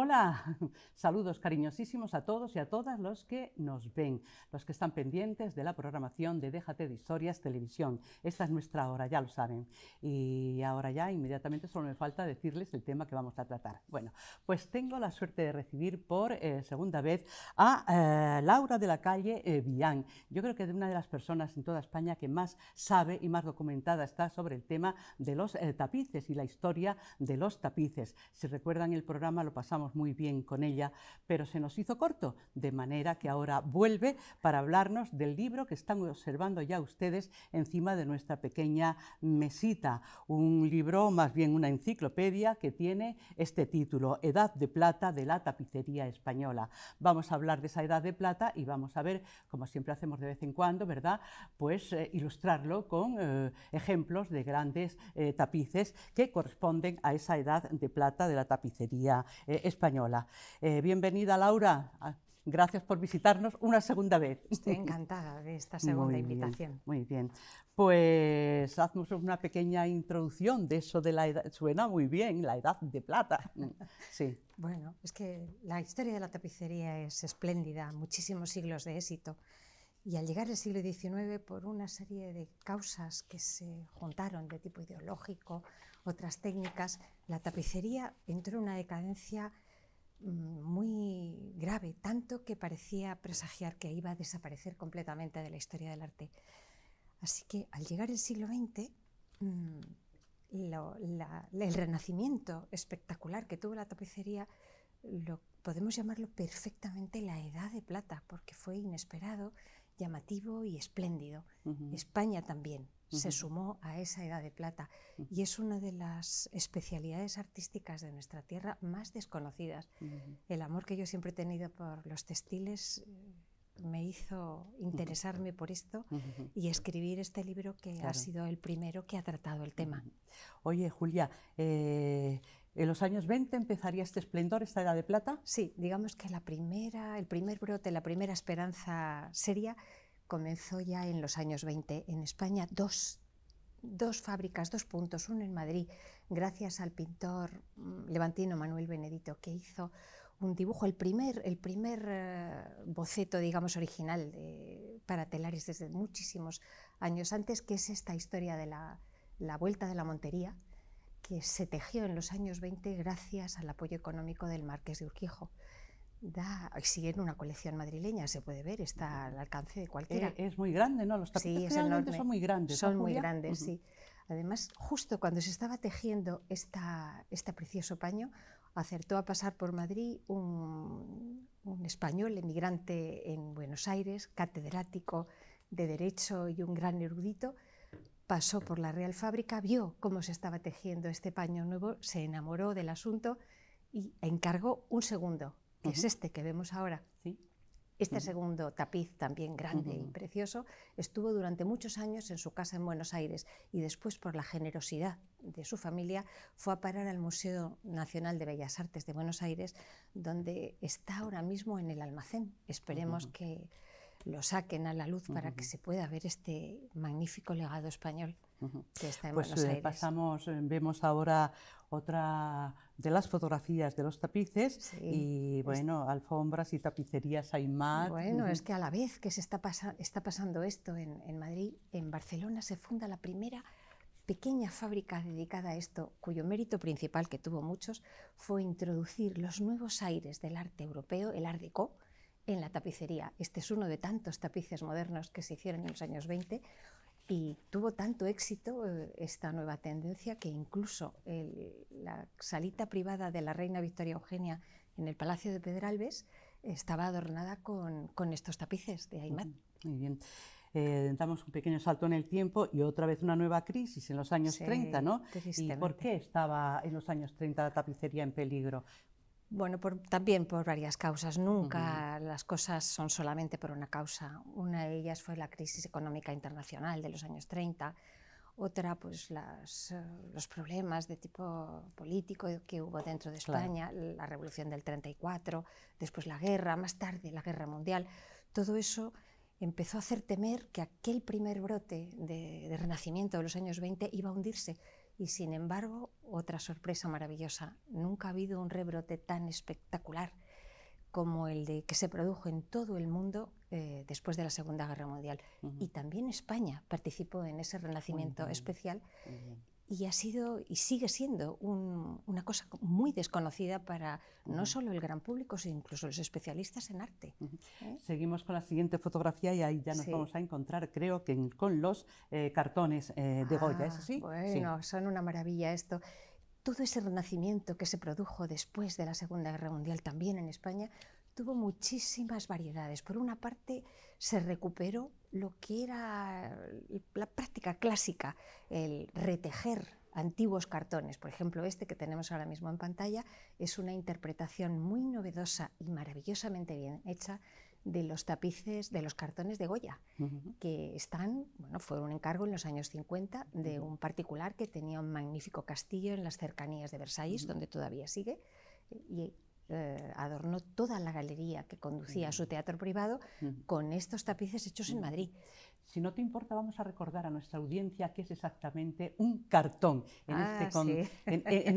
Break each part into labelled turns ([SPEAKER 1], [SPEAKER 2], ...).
[SPEAKER 1] Hola, saludos cariñosísimos a todos y a todas los que nos ven, los que están pendientes de la programación de Déjate de Historias Televisión. Esta es nuestra hora, ya lo saben. Y ahora ya, inmediatamente, solo me falta decirles el tema que vamos a tratar. Bueno, pues tengo la suerte de recibir por eh, segunda vez a eh, Laura de la calle eh, Villán. Yo creo que es una de las personas en toda España que más sabe y más documentada está sobre el tema de los tapices y la historia de los tapices. Si recuerdan el programa, lo pasamos muy bien con ella, pero se nos hizo corto, de manera que ahora vuelve para hablarnos del libro que están observando ya ustedes encima de nuestra pequeña mesita, un libro, más bien una enciclopedia que tiene este título, Edad de Plata de la Tapicería Española. Vamos a hablar de esa Edad de Plata y vamos a ver, como siempre hacemos de vez en cuando, ¿verdad? Pues eh, ilustrarlo con eh, ejemplos de grandes eh, tapices que corresponden a esa Edad de Plata de la Tapicería Española española. Eh, bienvenida, Laura. Ah, gracias por visitarnos una segunda vez. Estoy
[SPEAKER 2] encantada de esta segunda invitación.
[SPEAKER 1] muy bien. Pues haznos una pequeña introducción de eso de la edad. Suena muy bien, la edad de plata. Mm, sí.
[SPEAKER 2] bueno, es que la historia de la tapicería es espléndida, muchísimos siglos de éxito. Y al llegar el siglo XIX, por una serie de causas que se juntaron de tipo ideológico, otras técnicas, la tapicería entró en una decadencia muy grave, tanto que parecía presagiar que iba a desaparecer completamente de la historia del arte. Así que al llegar el siglo XX, mm, el renacimiento espectacular que tuvo la tapicería, lo, podemos llamarlo perfectamente la edad de plata, porque fue inesperado, llamativo y espléndido. España también, se sumó a esa edad de plata y es una de las especialidades artísticas de nuestra tierra más desconocidas. El amor que yo siempre he tenido por los textiles eh, me hizo interesarme por esto y escribir este libro que ha sido el primero que ha tratado el tema.
[SPEAKER 1] Oye, Julia,
[SPEAKER 2] eh, ¿en los años 20 empezaría este esplendor, esta edad de plata? Sí, digamos que la primera, el primer brote, la primera esperanza seria comenzó ya en los años 20 en España dos, dos fábricas, dos puntos, uno en Madrid, gracias al pintor mm, levantino Manuel Benedito, que hizo un dibujo, el primer, el primer eh, boceto, digamos, original para telares desde muchísimos años antes, que es esta historia de la, la vuelta de la montería, que se tejió en los años 20 gracias al apoyo económico del marqués de Urquijo. Da, en una colección madrileña, se puede ver, está al alcance de cualquiera. Eh, es muy grande, ¿no? Los tapices son muy grandes. Son muy grandes, sí. Además, justo cuando se estaba tejiendo este precioso paño, acertó a pasar por Madrid un, un español emigrante en Buenos Aires, catedrático de Derecho y un gran erudito, pasó por la Real Fábrica, vio cómo se estaba tejiendo este paño nuevo, se enamoró del asunto y encargó un segundo es este que vemos ahora. ¿Sí? Este segundo tapiz, también grande y precioso, estuvo durante muchos años en su casa en Buenos Aires y después, por la generosidad de su familia, fue a parar al Museo Nacional de Bellas Artes de Buenos Aires, donde está ahora mismo en el almacén. Esperemos que lo saquen a la luz para que se pueda ver este magnífico legado español pues, eh,
[SPEAKER 1] Pasamos, eh, vemos ahora otra de las fotografías de los tapices y bueno, alfombras y tapicerías más. Bueno, es que
[SPEAKER 2] a la vez que se está, está pasando esto en, en, Madrid, en Barcelona se funda la primera pequeña fábrica dedicada a esto, cuyo mérito principal, que tuvo muchos, fue introducir los nuevos aires del arte europeo, el Art Deco, en la tapicería. Este es uno de tantos tapices modernos que se hicieron en los años 20 y tuvo tanto éxito eh, esta nueva tendencia que incluso la salita privada de la reina Victoria Eugenia en el Palacio de Pedralbes estaba adornada con, estos tapices de Aymar.
[SPEAKER 1] Muy bien. Eh, damos un pequeño salto en el tiempo y otra vez una nueva crisis en los años 30, ¿no? ¿Y por qué estaba
[SPEAKER 2] en los años 30 la tapicería en peligro? Bueno, por, también por varias causas. Nunca las cosas son solamente por una causa. Una de ellas fue la crisis económica internacional de los años 30. Otra, pues eh, los problemas de tipo político que hubo dentro de España, la revolución del 34, después la guerra, más tarde la guerra mundial. Todo eso empezó a hacer temer que aquel primer brote de, de renacimiento de los años 20 iba a hundirse y sin embargo, otra sorpresa maravillosa, nunca ha habido un rebrote tan espectacular como el de que se produjo en todo el mundo eh, después de la Segunda Guerra Mundial. Y también España participó en ese renacimiento especial y ha sido y sigue siendo una cosa muy desconocida para no solo el gran público, sino incluso los especialistas en arte.
[SPEAKER 1] ¿eh? Seguimos con la siguiente fotografía y ahí ya nos vamos a encontrar, creo que con los eh, cartones eh, de Goya, ah, Bueno,
[SPEAKER 2] son una maravilla esto. Todo ese renacimiento que se produjo después de la Segunda Guerra Mundial también en España tuvo muchísimas variedades. Por una parte, se recuperó lo que era la práctica clásica, el retejer antiguos cartones. Por ejemplo, este que tenemos ahora mismo en pantalla es una interpretación muy novedosa y maravillosamente bien hecha de los tapices, de los cartones de Goya, que están, bueno, fue un encargo en los años 50 de un particular que tenía un magnífico castillo en las cercanías de Versalles, donde todavía sigue, eh, adornó toda la galería que conducía a su teatro privado con estos tapices hechos en Madrid. Si no te importa, vamos a recordar a nuestra audiencia qué es exactamente un
[SPEAKER 1] cartón en ah, este,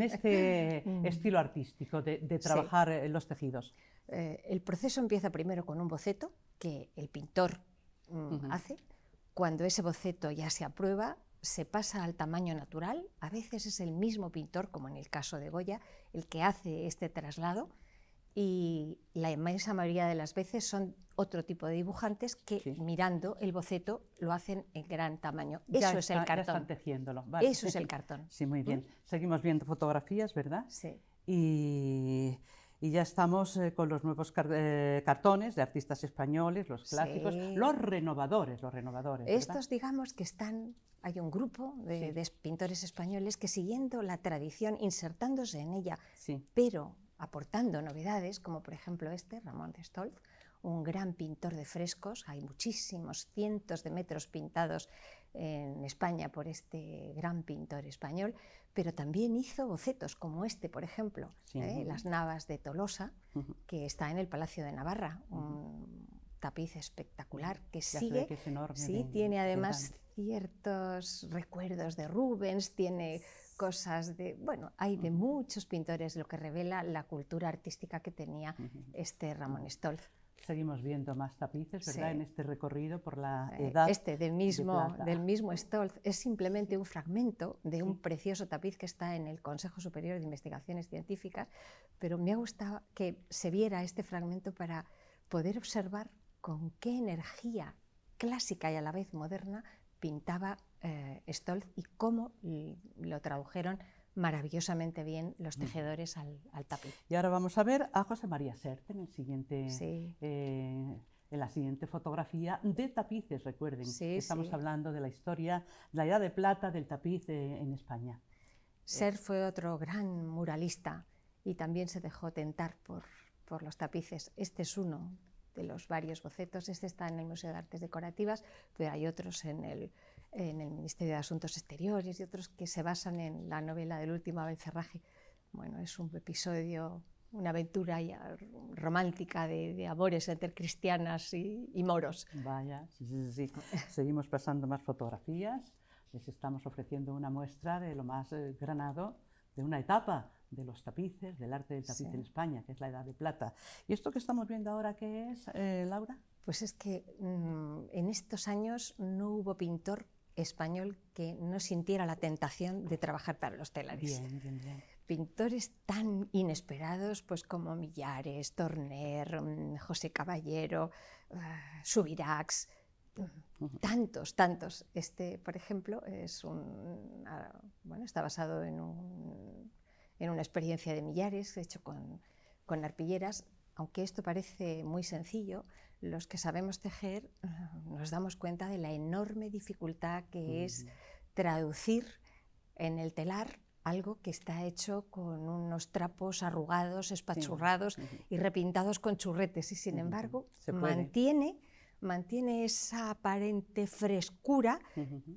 [SPEAKER 1] este mm. estilo artístico de, trabajar
[SPEAKER 2] eh, los tejidos. Eh, el proceso empieza primero con un boceto que el pintor mm, hace. Cuando ese boceto ya se aprueba, se pasa al tamaño natural. A veces es el mismo pintor, como en el caso de Goya, el que hace este traslado y la inmensa mayoría de las veces son otro tipo de dibujantes que mirando el boceto lo hacen en gran tamaño. Eso es el cartón. tejiéndolo. Eso es el cartón.
[SPEAKER 1] Sí, muy bien. ¿Mm? Seguimos viendo fotografías, ¿verdad? Sí. Y, ya estamos eh, con los nuevos eh, cartones de artistas españoles, los clásicos, los renovadores, los renovadores. Estos,
[SPEAKER 2] digamos, que están hay un grupo de, pintores españoles que siguiendo la tradición, insertándose en ella, sí. pero aportando novedades, como por ejemplo este, Ramón de Stolz, un gran pintor de frescos. Hay muchísimos cientos de metros pintados en España por este gran pintor español, pero también hizo bocetos como este, por ejemplo, ¿eh? Las Navas de Tolosa, que está en el Palacio de Navarra, tapiz espectacular que sigue. sí, tiene además ciertos recuerdos de Rubens, tiene cosas de, bueno, hay de muchos pintores, lo que revela la cultura artística que tenía este Ramón Stolz. Seguimos viendo más tapices, ¿verdad? En este recorrido por la eh, edad. Este del mismo, del mismo Stolz es simplemente un fragmento de un precioso tapiz que está en el Consejo Superior de Investigaciones Científicas, pero me ha gustado que se viera este fragmento para poder observar con qué energía clásica y a la vez moderna pintaba eh, Stolz y cómo lo tradujeron maravillosamente bien los mm. tejedores al, tapiz.
[SPEAKER 1] Y ahora vamos a ver a José María Sert en el siguiente... Eh, la siguiente fotografía de tapices, recuerden, estamos hablando
[SPEAKER 2] de la historia, la edad de plata del tapiz eh, en España. Sert fue otro gran muralista y también se dejó tentar por los tapices. Este es uno, de los varios bocetos. Este está en el Museo de Artes Decorativas, pero hay otros en el, en el Ministerio de Asuntos Exteriores y otros que se basan en la novela del último abencerraje. Bueno, es un episodio, una aventura romántica de, amores entre cristianas y, moros. Vaya, sí,
[SPEAKER 1] sí, sí. Seguimos pasando más fotografías. Les estamos ofreciendo una muestra de lo más eh, granado de una etapa de los tapices, del arte del tapiz en España, que es la Edad de Plata. ¿Y esto que estamos viendo
[SPEAKER 2] ahora qué es, eh, Laura? Pues es que mm, en estos años no hubo pintor español que no sintiera la tentación de trabajar para los telares. Pintores tan inesperados pues como Millares, Torner, mm, José Caballero, ah, Subirax, mm, tantos, tantos. Este, por ejemplo, es un, ah, bueno, está basado en un en una experiencia de millares, hecho con, arpilleras. Aunque esto parece muy sencillo, los que sabemos tejer nos damos cuenta de la enorme dificultad que es traducir en el telar algo que está hecho con unos trapos arrugados, espachurrados y repintados con churretes y sin embargo mantiene, mantiene esa aparente frescura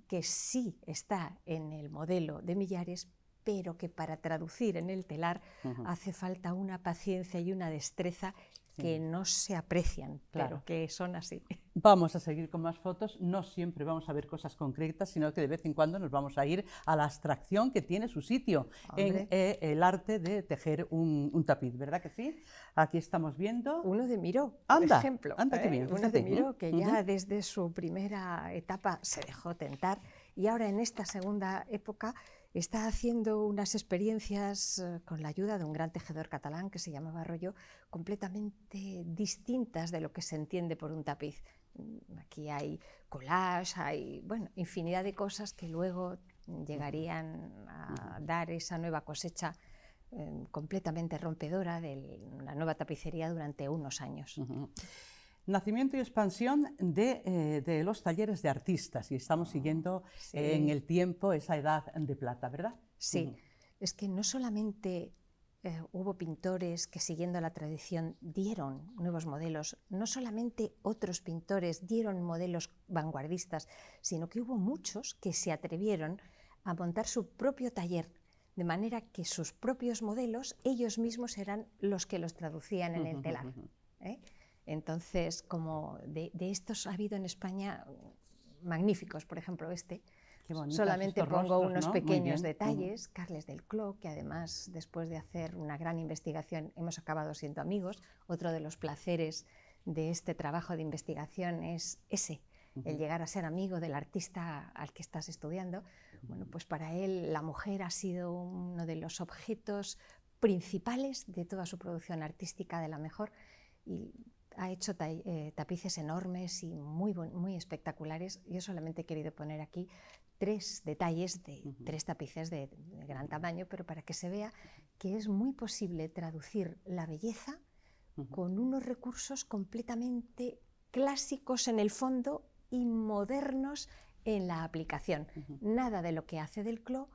[SPEAKER 2] que sí está en el modelo de Millares, pero que para traducir en el telar hace falta una paciencia y una destreza que no se aprecian, claro. pero
[SPEAKER 1] que son así. Vamos a seguir con más fotos, no siempre vamos a ver cosas concretas, sino que de vez en cuando nos vamos a ir a la abstracción que tiene su sitio en eh, el arte de tejer un, tapiz, ¿verdad que sí? Aquí estamos viendo... Uno de
[SPEAKER 2] Miró, por ejemplo. Anda, ¿eh? uno de Miró, que ya desde su primera etapa se dejó tentar y ahora en esta segunda época está haciendo unas experiencias eh, con la ayuda de un gran tejedor catalán que se llamaba Arroyo, completamente distintas de lo que se entiende por un tapiz. Mm, aquí hay collage, hay bueno, infinidad de cosas que luego llegarían a dar esa nueva cosecha em, completamente rompedora de la nueva tapicería durante unos años.
[SPEAKER 1] Nacimiento y expansión eh, de, los talleres de artistas y estamos ah, siguiendo eh, en el tiempo esa edad de plata, ¿verdad? Sí,
[SPEAKER 2] es que no solamente eh, hubo pintores que siguiendo la tradición dieron nuevos modelos, no solamente otros pintores dieron modelos vanguardistas, sino que hubo muchos que se atrevieron a montar su propio taller de manera que sus propios modelos ellos mismos eran los que los traducían en el telar. Entonces, como de, estos ha habido en España magníficos, por ejemplo este, Solamente pongo unos pequeños detalles. Carles del Clo, que además, después de hacer una gran investigación, hemos acabado siendo amigos. Otro de los placeres de este trabajo de investigación es ese, el llegar a ser amigo del artista al que estás estudiando. Bueno, pues para él la mujer ha sido uno de los objetos principales de toda su producción artística de la mejor y ha hecho eh, tapices enormes y muy, muy espectaculares. Yo solamente he querido poner aquí tres detalles de tres tapices de, gran tamaño, pero para que se vea que es muy posible traducir la belleza con unos recursos completamente clásicos en el fondo y modernos en la aplicación. Nada de lo que hace del CLO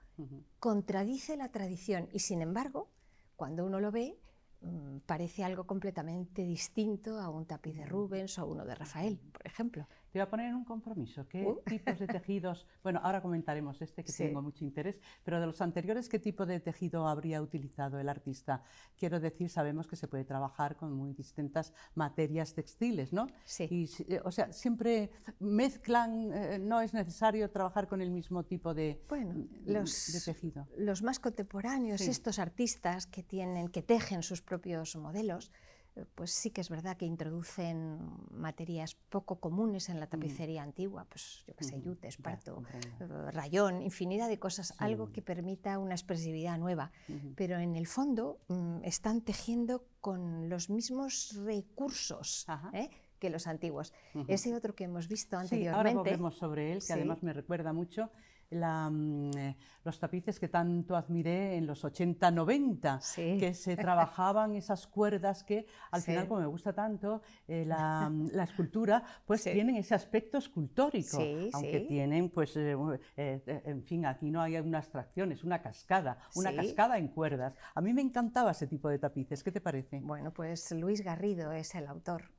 [SPEAKER 2] contradice la tradición y sin embargo, cuando uno lo ve, Mm, parece algo completamente distinto a un tapiz de mm. Rubens o uno de Rafael, por ejemplo. Te voy a poner en un compromiso. ¿Qué uh. tipos de
[SPEAKER 1] tejidos? Bueno, ahora comentaremos este que tengo mucho interés, pero de los anteriores, ¿qué tipo de tejido habría utilizado el artista? Quiero decir, sabemos que se puede trabajar con muy distintas materias textiles, ¿no? Sí. Y, eh, o sea, siempre mezclan, eh, no es necesario trabajar con el mismo tipo de,
[SPEAKER 2] bueno, mm, mm, los, tejido. Los más contemporáneos, estos artistas que tienen, que tejen sus propios modelos, eh, pues sí que es verdad que introducen materias poco comunes en la mm. tapicería antigua, pues yo qué sé, yute, esparto, eh, rayón, infinidad de cosas, algo que permita una expresividad nueva. Pero en el fondo mm, están tejiendo con los mismos recursos ¿eh? que los antiguos. Ese otro que hemos visto anteriormente. Sí, ahora volvemos
[SPEAKER 1] sobre él, que además me recuerda mucho la, mm, eh, los tapices que tanto admiré en los 80-90, que se trabajaban esas cuerdas que al final, como me gusta tanto eh, mm, la, escultura, pues tienen ese aspecto escultórico, aunque tienen, pues, eh, en fin, aquí no hay una abstracción, es una cascada, una cascada en
[SPEAKER 2] cuerdas. A mí me encantaba ese tipo de tapices, ¿qué te parece? Bueno, pues Luis Garrido es el autor,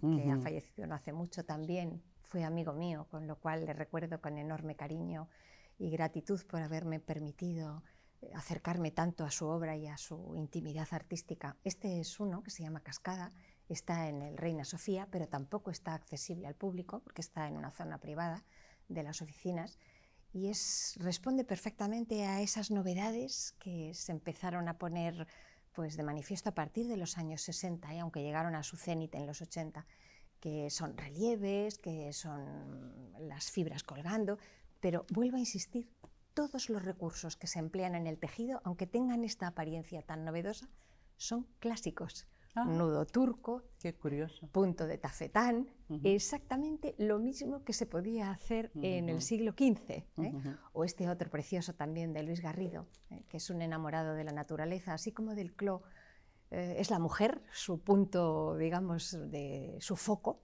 [SPEAKER 2] que ha fallecido no hace mucho también, fue amigo mío, con lo cual le recuerdo con enorme cariño y gratitud por haberme permitido eh, acercarme tanto a su obra y a su intimidad artística. Este es uno que se llama Cascada, está en el Reina Sofía, pero tampoco está accesible al público porque está en una zona privada de las oficinas y es, responde perfectamente a esas novedades que se empezaron a poner pues, de manifiesto a partir de los años 60, y ¿eh? aunque llegaron a su cénit en los 80 que son relieves, que son las fibras colgando, pero vuelvo a insistir, todos los recursos que se emplean en el tejido, aunque tengan esta apariencia tan novedosa, son clásicos. Ah. Nudo turco, punto de tafetán, exactamente lo mismo que se podía hacer en el siglo XV. ¿eh? O este otro precioso también de Luis Garrido, ¿eh? que es un enamorado de la naturaleza, así como del clo. Eh, es la mujer, su punto, digamos, de su foco,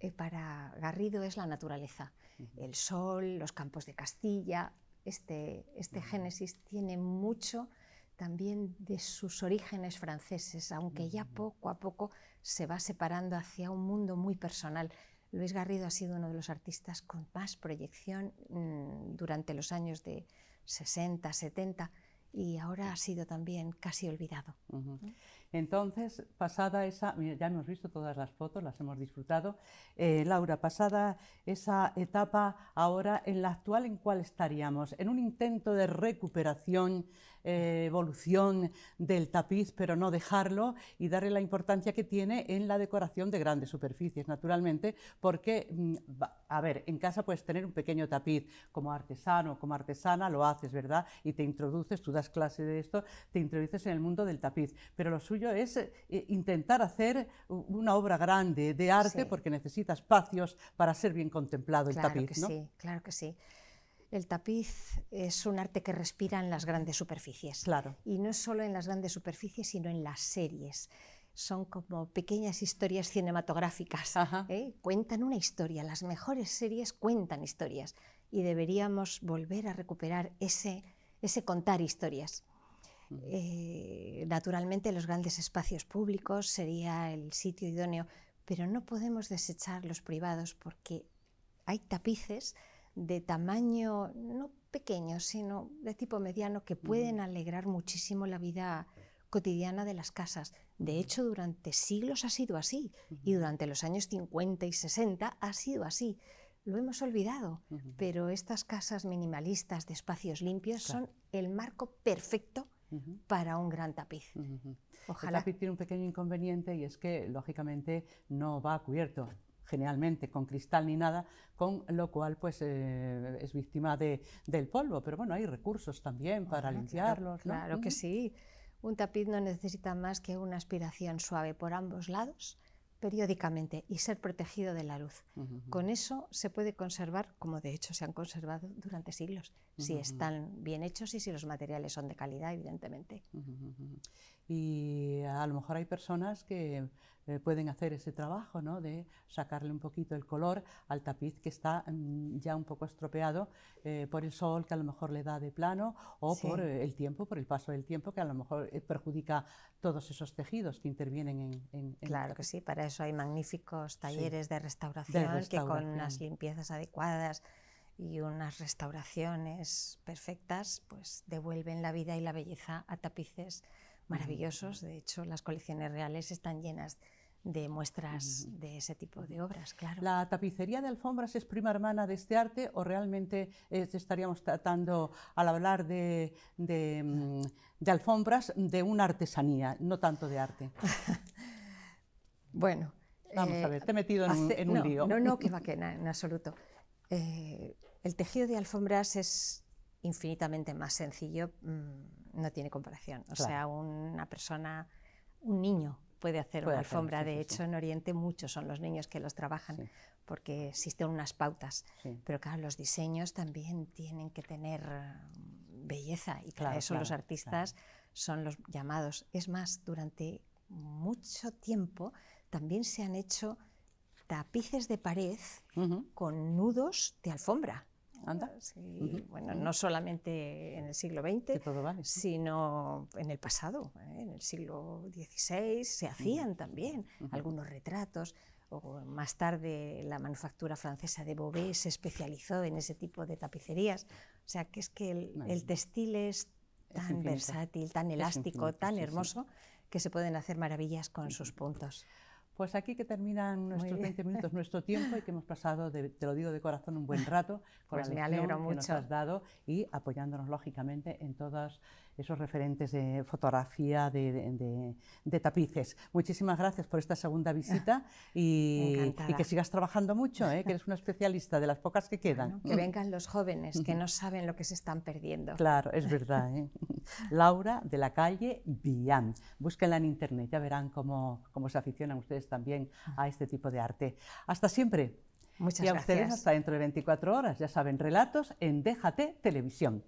[SPEAKER 2] eh, para Garrido es la naturaleza, el sol, los campos de Castilla. Este, este Génesis tiene mucho también de sus orígenes franceses, aunque ya poco a poco se va separando hacia un mundo muy personal. Luis Garrido ha sido uno de los artistas con más proyección mm, durante los años de 60, 70 y ahora ha sido también casi olvidado.
[SPEAKER 1] Entonces, pasada esa, ya hemos visto todas las fotos, las hemos disfrutado. Eh, Laura, pasada esa etapa, ahora en la actual, ¿en cual estaríamos? En un intento de recuperación eh, evolución del tapiz, pero no dejarlo y darle la importancia que tiene en la decoración de grandes superficies, naturalmente, porque, mm, a ver, en casa puedes tener un pequeño tapiz como artesano, como artesana, lo haces, ¿verdad? Y te introduces, tú das clase de esto, te introduces en el mundo del tapiz, pero lo suyo es eh, intentar hacer una obra grande de arte porque necesita espacios para ser bien contemplado el tapiz. Claro que sí,
[SPEAKER 2] claro que sí. El tapiz es un arte que respira en las grandes superficies. Claro. Y no es solo en las grandes superficies, sino en las series. Son como pequeñas historias cinematográficas. ¿eh? Cuentan una historia. Las mejores series cuentan historias. Y deberíamos volver a recuperar ese, contar historias. Eh, naturalmente los grandes espacios públicos sería el sitio idóneo, pero no podemos desechar los privados porque hay tapices de tamaño no pequeño, sino de tipo mediano, que pueden alegrar muchísimo la vida cotidiana de las casas. De hecho, durante siglos ha sido así y durante los años 50 y 60 ha sido así. Lo hemos olvidado, pero estas casas minimalistas de espacios limpios son el marco perfecto para un gran tapiz. El tapiz tiene un pequeño inconveniente y es que, lógicamente,
[SPEAKER 1] no va cubierto generalmente con cristal ni nada, con lo cual pues eh, es víctima de, del polvo. Pero bueno, hay recursos también para limpiarlos.
[SPEAKER 2] Claro, que sí. Un tapiz no necesita más que una aspiración suave por ambos lados periódicamente y ser protegido de la luz. Con eso se puede conservar, como de hecho se han conservado durante siglos, si están bien hechos y si los materiales son de calidad, evidentemente
[SPEAKER 1] y a lo mejor hay personas que eh, pueden hacer ese trabajo ¿no? de sacarle un poquito el color al tapiz que está mm, ya un poco estropeado eh, por el sol que a lo mejor le da de plano o por eh, el tiempo, por el paso del tiempo que a lo
[SPEAKER 2] mejor perjudica todos esos tejidos que intervienen en... en claro que sí, para eso hay magníficos talleres de, restauración, de restauración que con unas limpiezas adecuadas y unas restauraciones perfectas pues devuelven la vida y la belleza a tapices maravillosos. De hecho, las colecciones reales están llenas de muestras de ese tipo de obras, claro. ¿La tapicería de alfombras es prima hermana de este arte o realmente
[SPEAKER 1] estaríamos tratando, al hablar de, mm, de, alfombras, de una artesanía, no tanto de arte? bueno. Vamos a ver, te he eh, metido en, un lío. No, no, que
[SPEAKER 2] va, que en absoluto. Eh, el tejido de alfombras es infinitamente más sencillo mm, no tiene comparación. O sea, una persona, un niño puede hacer una alfombra. de hecho, en Oriente muchos son los niños que los trabajan porque existen unas pautas. Pero claro, los diseños también tienen que tener mm, belleza y claro, eso los artistas son los llamados. Es más, durante mucho tiempo también se han hecho tapices de pared con nudos de alfombra. Anda. Bueno, no solamente en el siglo XX, sino en el pasado, ¿eh? en el siglo XVI se hacían también algunos retratos. O más tarde la manufactura francesa de Beauvais se especializó en ese tipo de tapicerías. O sea, que es que el, textil es tan versátil, tan elástico, tan hermoso, que se pueden hacer maravillas con sus puntos. Pues aquí que terminan
[SPEAKER 1] nuestros 20 minutos, nuestro tiempo y que hemos pasado, te lo digo de corazón, un buen rato con pues la que nos has dado y apoyándonos lógicamente en todas esos referentes de fotografía, de, tapices. Muchísimas gracias por esta segunda visita ah, y, que sigas trabajando mucho, ¿eh? que eres una especialista de las pocas que quedan. que
[SPEAKER 2] vengan los jóvenes que no saben lo que se están perdiendo. Claro, es
[SPEAKER 1] verdad. ¿eh? Laura de la calle Bian. Búsquenla en internet, ya verán cómo, se aficionan ustedes también a este tipo de arte. Hasta siempre.
[SPEAKER 2] Muchas gracias. Y a ustedes hasta
[SPEAKER 1] dentro de 24 horas, ya saben, relatos en Déjate Televisión.